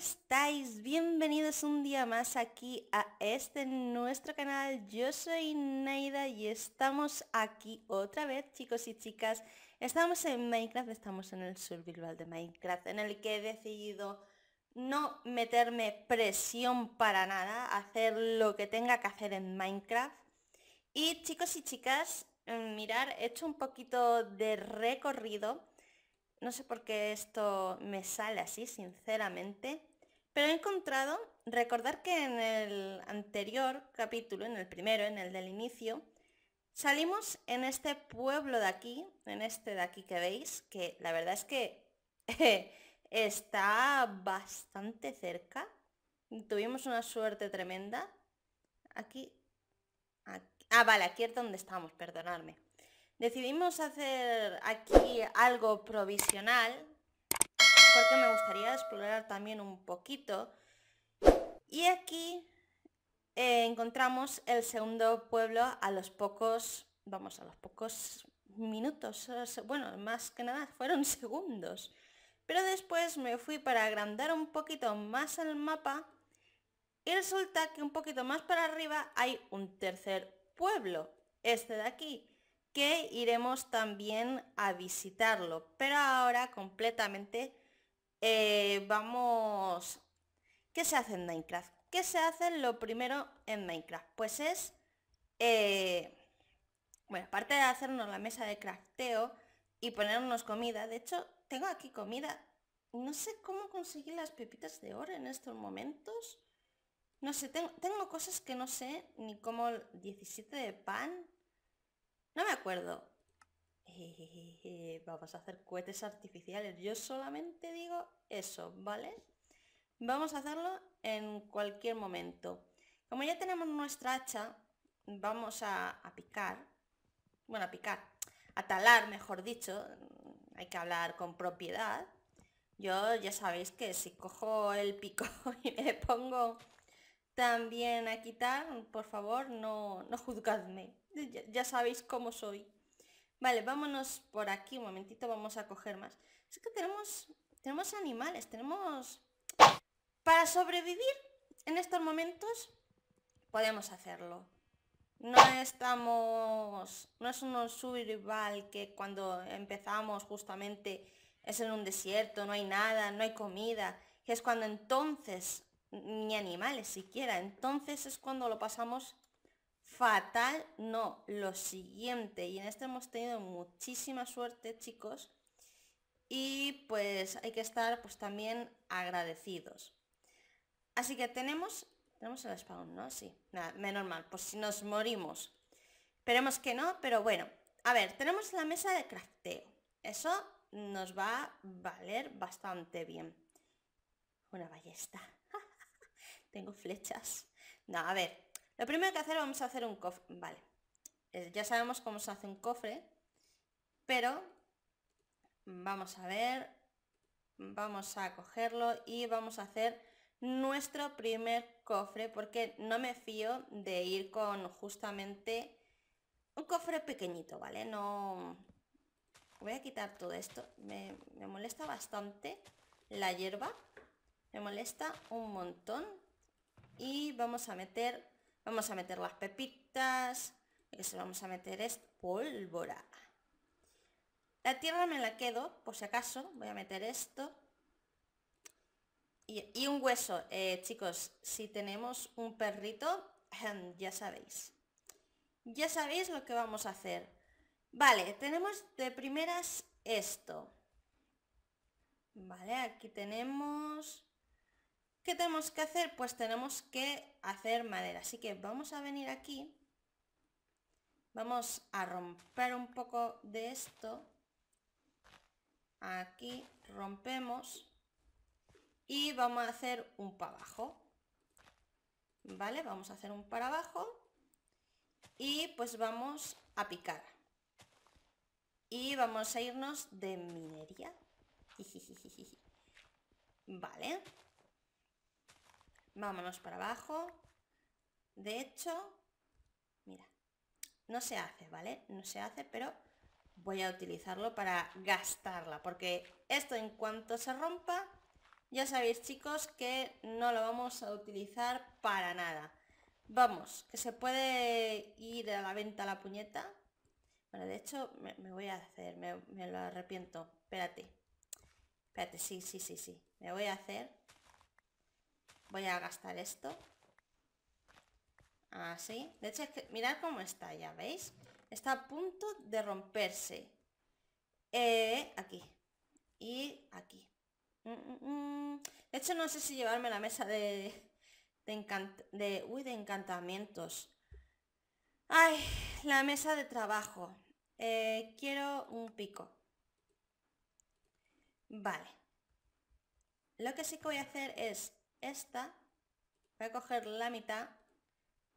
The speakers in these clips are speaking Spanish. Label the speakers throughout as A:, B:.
A: estáis? Bienvenidos un día más aquí a este nuestro canal. Yo soy Naida y estamos aquí otra vez, chicos y chicas. Estamos en Minecraft, estamos en el survival de Minecraft, en el que he decidido no meterme presión para nada, hacer lo que tenga que hacer en Minecraft. Y chicos y chicas, mm, mirar, he hecho un poquito de recorrido no sé por qué esto me sale así, sinceramente. Pero he encontrado, recordar que en el anterior capítulo, en el primero, en el del inicio, salimos en este pueblo de aquí, en este de aquí que veis, que la verdad es que está bastante cerca. Tuvimos una suerte tremenda. Aquí, Ah, vale, aquí es donde estamos, perdonadme. Decidimos hacer aquí algo provisional porque me gustaría explorar también un poquito. Y aquí eh, encontramos el segundo pueblo a los pocos, vamos, a los pocos minutos, bueno, más que nada fueron segundos. Pero después me fui para agrandar un poquito más el mapa y resulta que un poquito más para arriba hay un tercer pueblo, este de aquí, que iremos también a visitarlo, pero ahora completamente eh, vamos... ¿Qué se hace en Minecraft? ¿Qué se hace lo primero en Minecraft? Pues es... Eh, bueno, aparte de hacernos la mesa de crafteo y ponernos comida, de hecho, tengo aquí comida. No sé cómo conseguir las pepitas de oro en estos momentos. No sé, tengo, cosas que no sé, ni como el 17 de pan. No me acuerdo. Eh, vamos a hacer cohetes artificiales. Yo solamente digo eso, ¿vale? Vamos a hacerlo en cualquier momento. Como ya tenemos nuestra hacha, vamos a, picar. Bueno, a picar. A talar, mejor dicho. Hay que hablar con propiedad. Yo ya sabéis que si cojo el pico y me pongo también a quitar, por favor, no, no juzgadme. ya sabéis cómo soy. Vale, vámonos por aquí un momentito, vamos a coger más. Es que tenemos, tenemos animales, tenemos... Para sobrevivir en estos momentos podemos hacerlo. No estamos... No es un survival que cuando empezamos justamente es en un desierto, no hay nada, no hay comida. que es cuando entonces, ni animales siquiera, entonces es cuando lo pasamos fatal, no, lo siguiente. Y en este hemos tenido muchísima suerte, chicos. Y pues hay que estar pues también agradecidos. Así que tenemos... Tenemos el spawn, ¿no? Sí. Nada, menos mal. Pues si nos morimos. Esperemos que no, pero bueno. A ver, tenemos la mesa de crafteo. Eso nos va a valer bastante bien. Una ballesta. Tengo flechas. No, a ver, lo primero que hacer vamos a hacer un cofre. Vale. Eh, ya sabemos cómo se hace un cofre. Pero vamos a ver. Vamos a cogerlo y vamos a hacer nuestro primer cofre. Porque no me fío de ir con justamente un cofre pequeñito, ¿vale? No... Voy a quitar todo esto. me, me molesta bastante la hierba. Me molesta un montón. Y vamos a meter Vamos a meter las pepitas. Eso, este, vamos a meter es pólvora. La tierra me la quedo, por si acaso. Voy a meter esto. Y, un hueso. Eh, chicos, si tenemos un perrito, ya sabéis. Ya sabéis lo que vamos a hacer. Vale, tenemos de primeras esto. Vale, aquí tenemos ¿Qué tenemos que hacer? Pues tenemos que hacer madera. Así que vamos a venir aquí. Vamos a romper un poco de esto. Aquí rompemos. Y vamos a hacer un para abajo. ¿Vale? Vamos a hacer un para abajo. Y pues vamos a picar. Y vamos a irnos de minería. Vale vámonos para abajo. De hecho, mira, no se hace, ¿vale? No se hace, pero voy a utilizarlo para gastarla, porque esto en cuanto se rompa, ya sabéis chicos que no lo vamos a utilizar para nada. Vamos, que se puede ir a la venta la puñeta. Bueno, de hecho, me, voy a hacer, me, me lo arrepiento. Espérate. Espérate, sí, sí, sí, sí. Me voy a hacer Voy a gastar esto. Así. De hecho, mirad cómo está ya, ¿veis? Está a punto de romperse. Eh, aquí. Y aquí. Mm, mm, mm. De hecho, no sé si llevarme la mesa de... De, de, de encantamientos. Ay, la mesa de trabajo. Eh, quiero un pico. Vale. Lo que sí que voy a hacer es esta, voy a coger la mitad,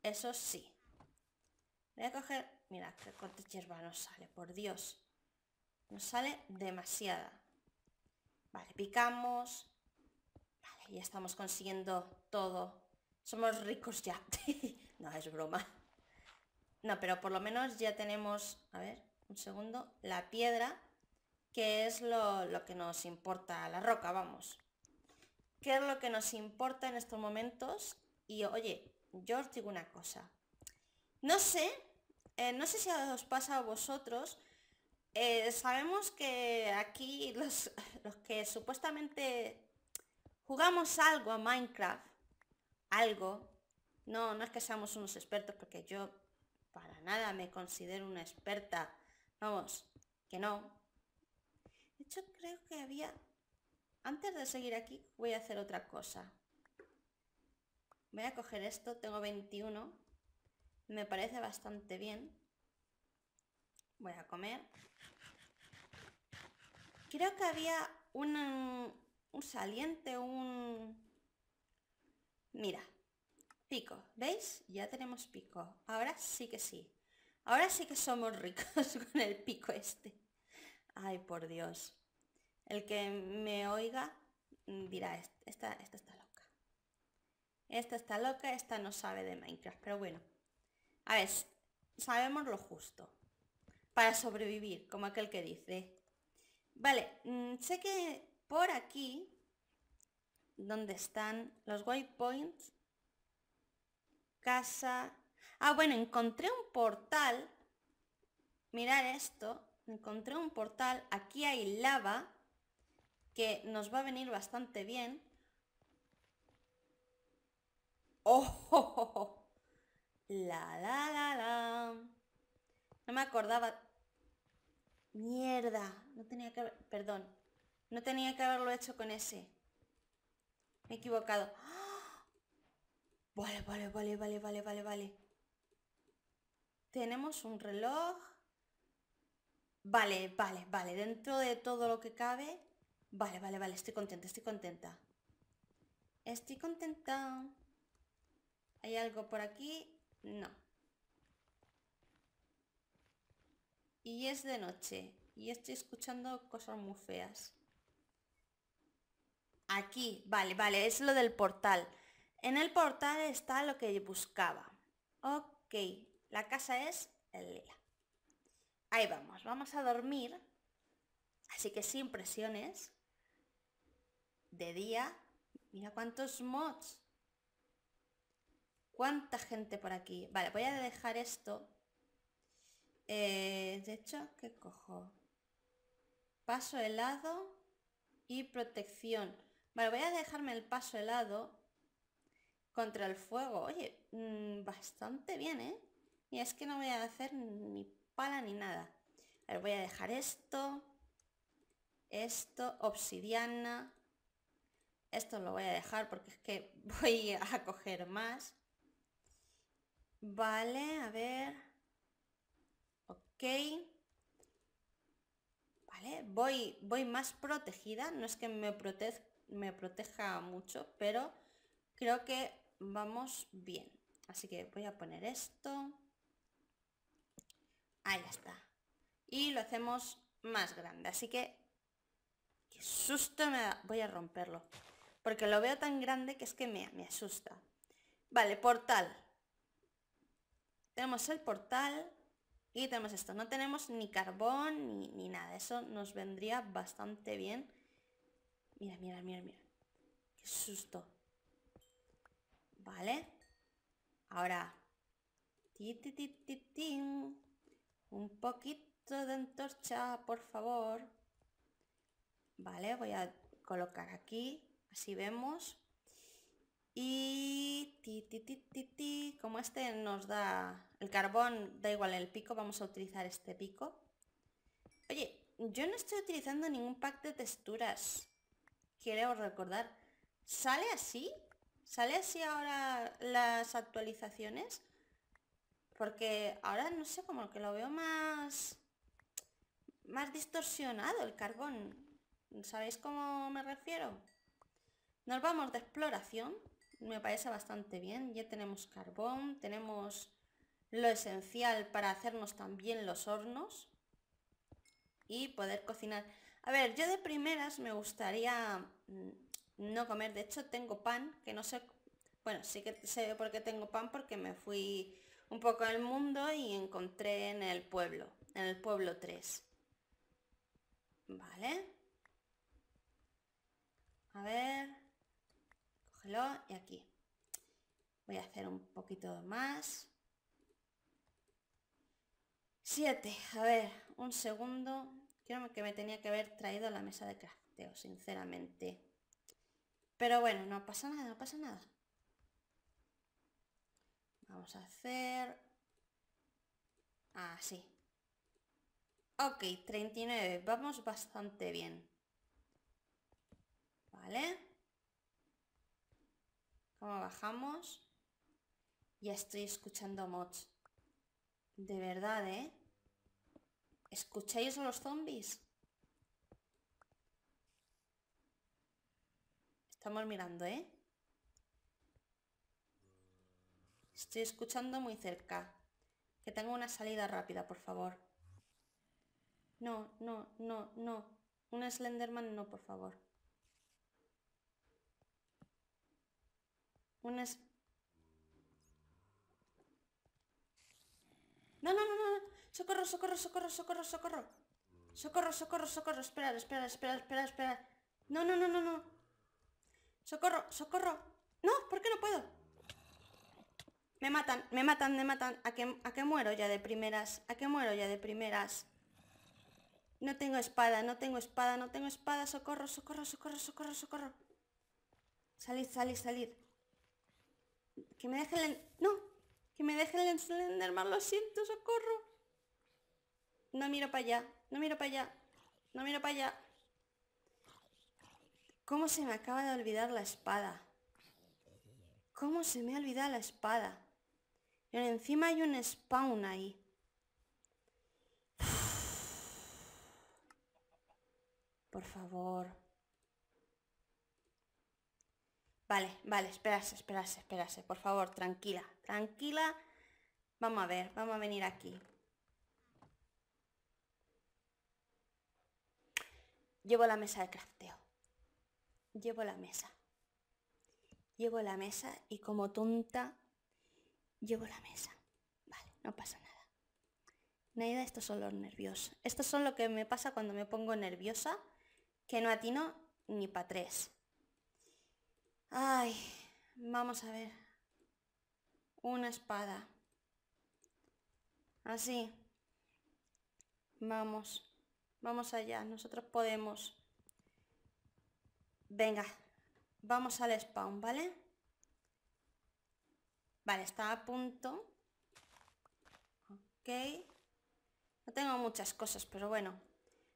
A: eso sí. Voy a coger, mira, que corte hierba nos sale, por Dios. Nos sale demasiada. Vale, picamos. Vale, ya estamos consiguiendo todo. Somos ricos ya. no, es broma. No, pero por lo menos ya tenemos, a ver, un segundo, la piedra, que es lo, lo que nos importa, la roca, vamos qué es lo que nos importa en estos momentos. Y oye, yo os digo una cosa. No sé, eh, no sé si os pasa a vosotros. Eh, sabemos que aquí los, los que supuestamente jugamos algo a Minecraft, algo, no, no es que seamos unos expertos, porque yo para nada me considero una experta. Vamos, que no. De hecho, creo que había antes de seguir aquí voy a hacer otra cosa. Voy a coger esto, tengo 21. Me parece bastante bien. Voy a comer. Creo que había un, saliente, un... Mira, pico. ¿Veis? Ya tenemos pico. Ahora sí que sí. Ahora sí que somos ricos con el pico este. Ay, por Dios. El que me oiga mm, dirá, esta, está loca. Esta está loca, esta no sabe de Minecraft. Pero bueno, a ver, sabemos lo justo. Para sobrevivir, como aquel que dice. Vale, mm, sé que por aquí, donde están los waypoints, casa... Ah, bueno, encontré un portal. Mirad esto. Encontré un portal. Aquí hay lava que nos va a venir bastante bien. ¡Oh! La, la, la, la. No me acordaba. Mierda. No tenía que haber... Perdón. No tenía que haberlo hecho con ese. Me he equivocado. ¡Ah! Vale, vale, vale, vale, vale, vale, vale. Tenemos un reloj. Vale, vale, vale. Dentro de todo lo que cabe, Vale, vale, vale, estoy contenta, estoy contenta. Estoy contenta. ¿Hay algo por aquí? No. Y es de noche. Y estoy escuchando cosas muy feas. Aquí, vale, vale, es lo del portal. En el portal está lo que buscaba. Ok, la casa es el Ahí vamos, vamos a dormir. Así que sin presiones de día. Mira cuántos mods. Cuánta gente por aquí. Vale, voy a dejar esto. Eh, de hecho, ¿qué cojo? Paso helado y protección. Vale, voy a dejarme el paso helado contra el fuego. Oye, mm, bastante bien, ¿eh? Y es que no voy a hacer ni pala ni nada. A voy a dejar esto. Esto, obsidiana. Esto lo voy a dejar porque es que voy a coger más. Vale, a ver. Ok. Vale, voy, voy más protegida. No es que me, me proteja mucho, pero creo que vamos bien. Así que voy a poner esto. Ahí está. Y lo hacemos más grande. Así que... ¡Qué susto me da! Voy a romperlo porque lo veo tan grande que es que me, me asusta. Vale, portal. Tenemos el portal y tenemos esto. No tenemos ni carbón ni, ni nada. Eso nos vendría bastante bien. Mira, mira, mira, mira. Qué susto. Vale. Ahora. Un poquito de antorcha, por favor. Vale, voy a colocar aquí. Así vemos. Y ti, ti, ti, como este nos da el carbón, da igual el pico, vamos a utilizar este pico. Oye, yo no estoy utilizando ningún pack de texturas. Quiero recordar. ¿Sale así? ¿Sale así ahora las actualizaciones? Porque ahora no sé, como que lo veo más... Más distorsionado el carbón. ¿Sabéis cómo me refiero? Nos vamos de exploración, me parece bastante bien. Ya tenemos carbón, tenemos lo esencial para hacernos también los hornos y poder cocinar. A ver, yo de primeras me gustaría mm, no comer, de hecho tengo pan, que no sé, bueno, sí que sé por qué tengo pan porque me fui un poco al mundo y encontré en el pueblo, en el pueblo 3. Vale. A ver y aquí. Voy a hacer un poquito más. 7. A ver, un segundo. Creo que me tenía que haber traído la mesa de crafteo, sinceramente. Pero bueno, no pasa nada, no pasa nada. Vamos a hacer... Así. Ah, ok, 39. Vamos bastante bien. ¿Vale? bajamos. Ya estoy escuchando mods. De verdad, ¿eh? ¿Escucháis a los zombies? Estamos mirando, ¿eh? Estoy escuchando muy cerca. Que tengo una salida rápida, por favor. No, no, no, no. Un Slenderman no, por favor. unas... No, no, no, no, socorro, socorro, socorro, socorro, socorro. Socorro, socorro, socorro, espera espera espera espera espera No, no, no, no, no. Socorro, socorro. No, ¿por qué no puedo? Me matan, me matan, me matan. ¿A qué a muero ya de primeras? ¿A qué muero ya de primeras? No tengo espada, no tengo espada, no tengo espada. Socorro, socorro, socorro, socorro, socorro. Salid, salid, salid. Que me dejen el... ¡No! Que me dejen el Slenderman, lo siento, socorro. No miro para allá, no miro para allá, no miro para allá. ¿Cómo se me acaba de olvidar la espada? ¿Cómo se me ha olvidado la espada? Y encima hay un spawn ahí. Por favor. Vale, vale, esperarse, esperarse, esperarse. Por favor, tranquila, tranquila. Vamos a ver, vamos a venir aquí. Llevo la mesa de crafteo. Llevo la mesa. Llevo la mesa y como tonta llevo la mesa. Vale, no pasa nada. de estos son los nervios. Estos son lo que me pasa cuando me pongo nerviosa, que no atino ni para tres. Ay, vamos a ver. Una espada. Así. Vamos. Vamos allá. Nosotros podemos. Venga. Vamos al spawn, ¿vale? Vale, está a punto. Ok. No tengo muchas cosas, pero bueno.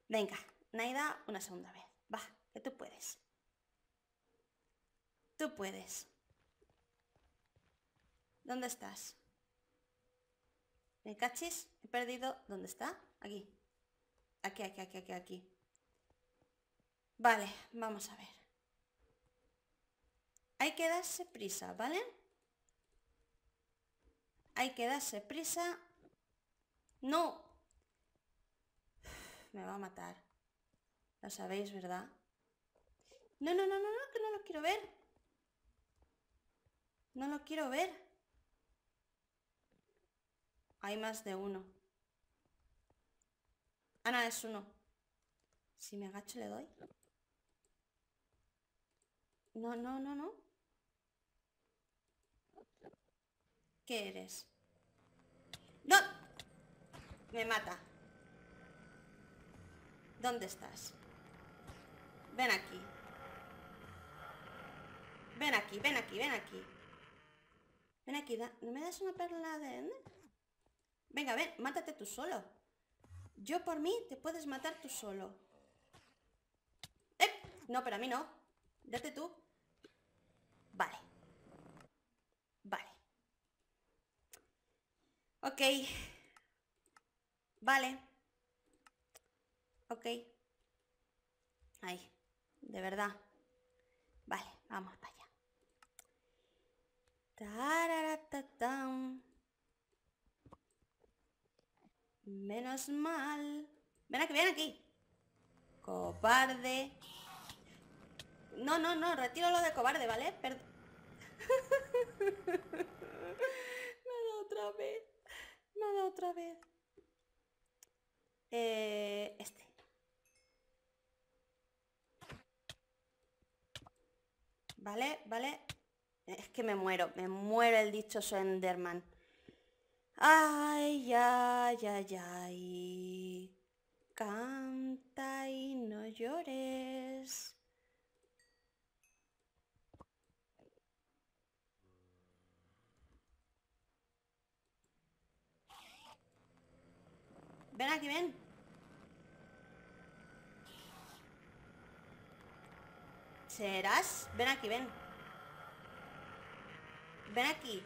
A: Venga, Naida, una segunda vez. Va, que tú puedes. Tú puedes. ¿Dónde estás? ¿Me cachis? He perdido... ¿Dónde está? Aquí. Aquí, aquí, aquí, aquí, aquí. Vale, vamos a ver. Hay que darse prisa, ¿vale? Hay que darse prisa. ¡No! Me va a matar. Lo sabéis, ¿verdad? No, no, no, no, no, que no lo quiero ver. No lo quiero ver. Hay más de uno. Ah, es uno. Si me agacho le doy. No, no, no, no. ¿Qué eres? ¡No! Me mata. ¿Dónde estás? Ven aquí. Ven aquí, ven aquí, ven aquí. Ven aquí, ¿no ¿me das una perla de...? Venga, ven, mátate tú solo. Yo por mí te puedes matar tú solo. Eh, no, pero a mí no. Date tú. Vale. Vale. Ok. Vale. Ok. Ahí. De verdad. Vale, vamos Menos mal. mira que ven aquí. Cobarde. No, no, no, retiro lo de cobarde, ¿vale? Perdón. otra vez. Nada otra vez. Eh, este. Vale, vale. Es que me muero, me muero el dicho Senderman Ay, ay, ay, ay. Canta y no llores. Ven aquí, ven. ¿Serás? Ven aquí, ven ven aquí.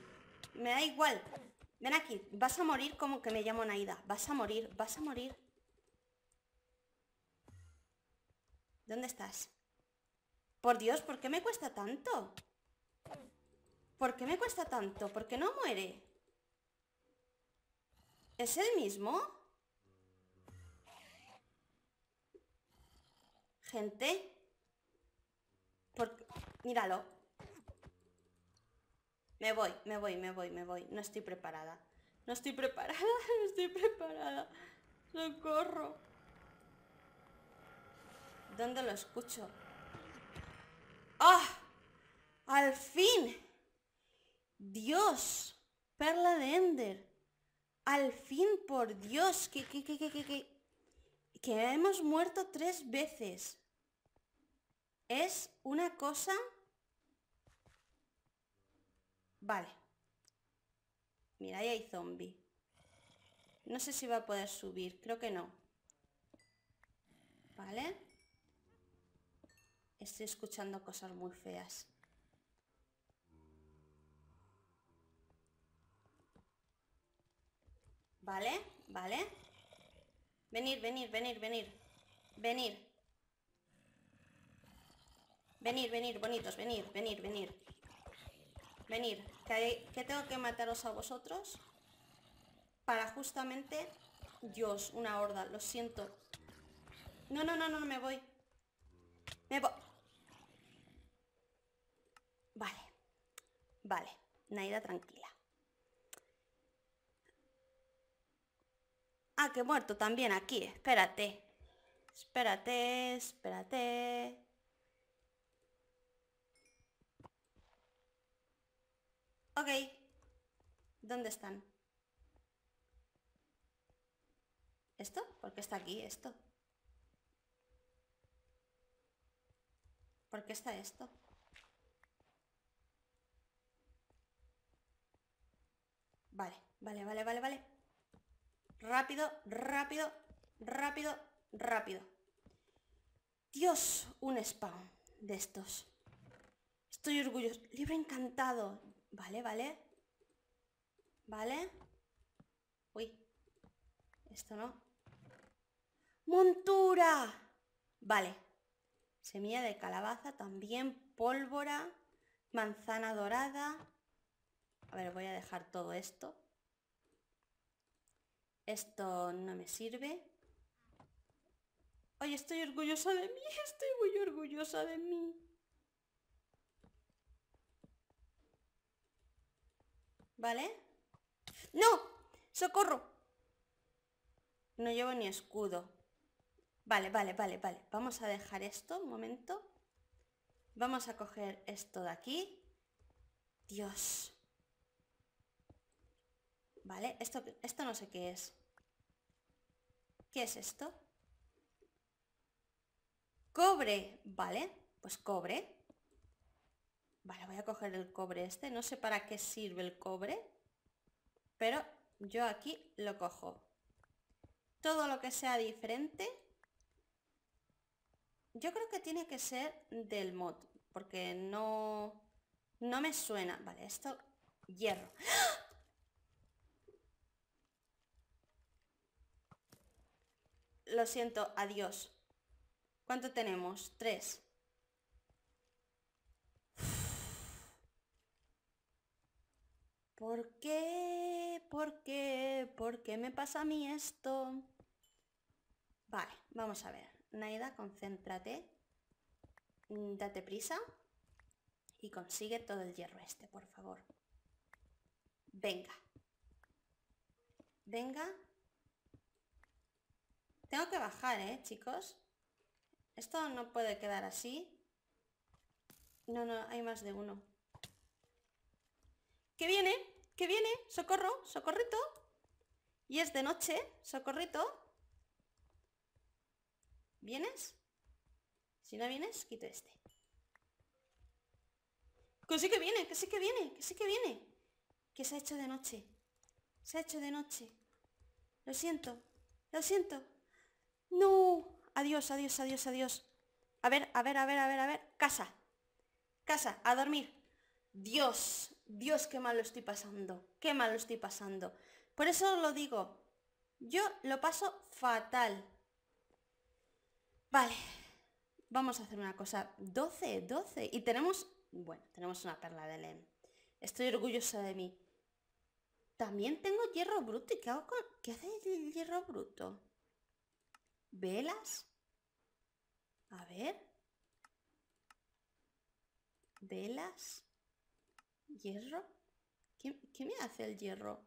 A: Me da igual. Ven aquí. Vas a morir como que me llamo Naida. Vas a morir, vas a morir. ¿Dónde estás? Por Dios, ¿por qué me cuesta tanto? ¿Por qué me cuesta tanto? ¿Por qué no muere? ¿Es el mismo? Gente. Míralo. Me voy, me voy, me voy, me voy. No estoy preparada. No estoy preparada, no estoy preparada. Socorro. ¿Dónde lo escucho? ¡Ah! ¡Al fin! ¡Dios! Perla de Ender. Al fin, por Dios, que, que, que, que, que, que hemos muerto tres veces. Es una cosa Vale. Mira, ahí hay zombie. No sé si va a poder subir, creo que no. Vale. Estoy escuchando cosas muy feas. Vale, vale. Venir, venir, venir, venir. Venir. Venir, venir, bonitos, venir, venir, venir venir que, tengo que mataros a vosotros para justamente... Dios, una horda, lo siento. No, no, no, no, me voy. Me voy. Vale. Vale. Naida tranquila. Ah, que he muerto también aquí. Espérate. Espérate, espérate. Ok. ¿Dónde están? ¿Esto? ¿Por qué está aquí esto? ¿Por qué está esto? Vale, vale, vale, vale, vale. Rápido, rápido, rápido, rápido. Dios, un spawn de estos. Estoy orgulloso. libre, encantado. Vale, vale. Vale. Uy. Esto no. ¡Montura! Vale. Semilla de calabaza, también pólvora, manzana dorada. A ver, voy a dejar todo esto. Esto no me sirve. hoy estoy orgullosa de mí, estoy muy orgullosa de mí. ¿Vale? ¡No! ¡Socorro! No llevo ni escudo. Vale, vale, vale, vale. Vamos a dejar esto un momento. Vamos a coger esto de aquí. Dios. Vale, esto, esto no sé qué es. ¿Qué es esto? Cobre, vale, pues cobre. Vale, voy a coger el cobre este. No sé para qué sirve el cobre, pero yo aquí lo cojo. Todo lo que sea diferente, yo creo que tiene que ser del mod, porque no, no me suena. Vale, esto, hierro. ¡Ah! Lo siento, adiós. ¿Cuánto tenemos? Tres. ¿Por qué? ¿Por qué? ¿Por qué me pasa a mí esto? Vale, vamos a ver. Naida, concéntrate. Date prisa. Y consigue todo el hierro este, por favor. Venga. Venga. Tengo que bajar, ¿eh, chicos? Esto no puede quedar así. No, no, hay más de uno. ¿Qué viene? que viene, socorro, socorrito. Y es de noche, socorrito. ¿Vienes? Si no vienes, quito este. Que sí que viene, que sí que viene, que sí que viene. Que se ha hecho de noche. Se ha hecho de noche. Lo siento, lo siento. No. Adiós, adiós, adiós, adiós. A ver, a ver, a ver, a ver, a ver. Casa. Casa, a dormir. Dios, Dios, qué mal lo estoy pasando, qué mal lo estoy pasando. Por eso lo digo, yo lo paso fatal. Vale, vamos a hacer una cosa. 12, 12. Y tenemos, bueno, tenemos una perla de Len. Estoy orgullosa de mí. También tengo hierro bruto. ¿Y qué hago con...? ¿Qué hace el hierro bruto? ¿Velas? A ver. ¿Velas? ¿Hierro? ¿Qué, me hace el hierro?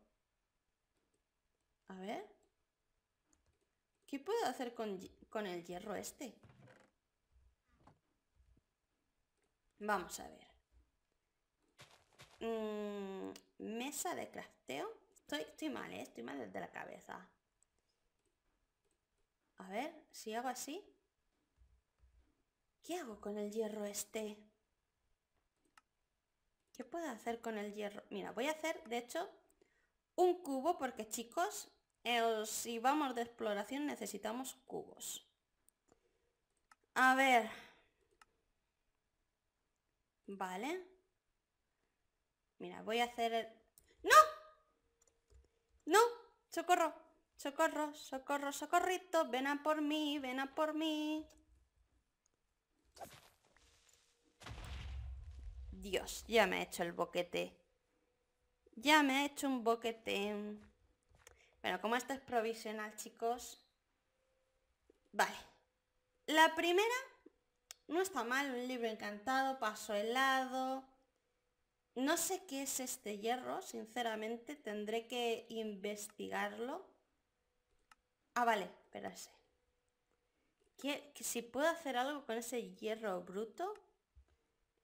A: A ver. ¿Qué puedo hacer con, con el hierro este? Vamos a ver. Mm, mesa de crafteo. Estoy, estoy mal, ¿eh? estoy mal desde la cabeza. A ver, si hago así. ¿Qué hago con el hierro este? ¿Qué puedo hacer con el hierro? Mira, voy a hacer, de hecho, un cubo porque, chicos, eh, si vamos de exploración necesitamos cubos. A ver. Vale. Mira, voy a hacer el... ¡No! ¡No! ¡Socorro! ¡Socorro! ¡Socorro! ¡Socorrito! ¡Ven a por mí! ¡Ven a por mí! Dios, ya me ha hecho el boquete. Ya me ha hecho un boquete. Bueno, como esto es provisional, chicos. Vale. La primera no está mal, un libro encantado, paso helado. No sé qué es este hierro, sinceramente, tendré que investigarlo. Ah, vale, espérase. ¿Que si puedo hacer algo con ese hierro bruto?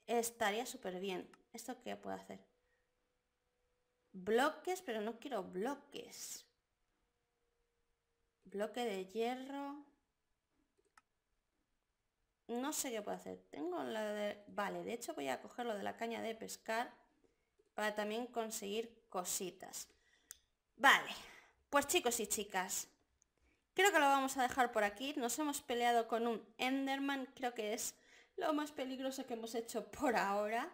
A: Estaría súper bien. ¿Esto qué puedo hacer? Bloques, pero no quiero bloques. Bloque de hierro. No sé qué puedo hacer. Tengo la de... Vale, de hecho voy a coger lo de la caña de pescar para también conseguir cositas. Vale, pues chicos y chicas, creo que lo vamos a dejar por aquí. Nos hemos peleado con un Enderman, creo que es lo más peligroso que hemos hecho por ahora.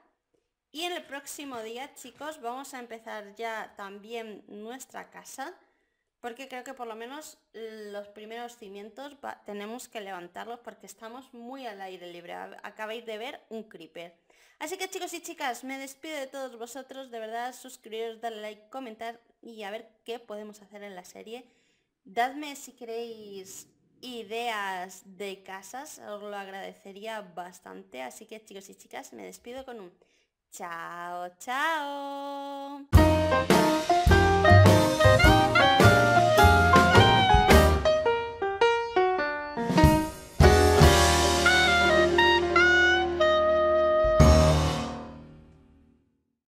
A: Y en el próximo día, chicos, vamos a empezar ya también nuestra casa, porque creo que por lo menos los primeros cimientos tenemos que levantarlos porque estamos muy al aire libre. Acabáis de ver un creeper. Así que chicos y chicas, me despido de todos vosotros. De verdad, suscribiros, darle like, comentar y a ver qué podemos hacer en la serie. Dadme si queréis ideas de casas, os lo agradecería bastante. Así que chicos y chicas, me despido con un chao, chao.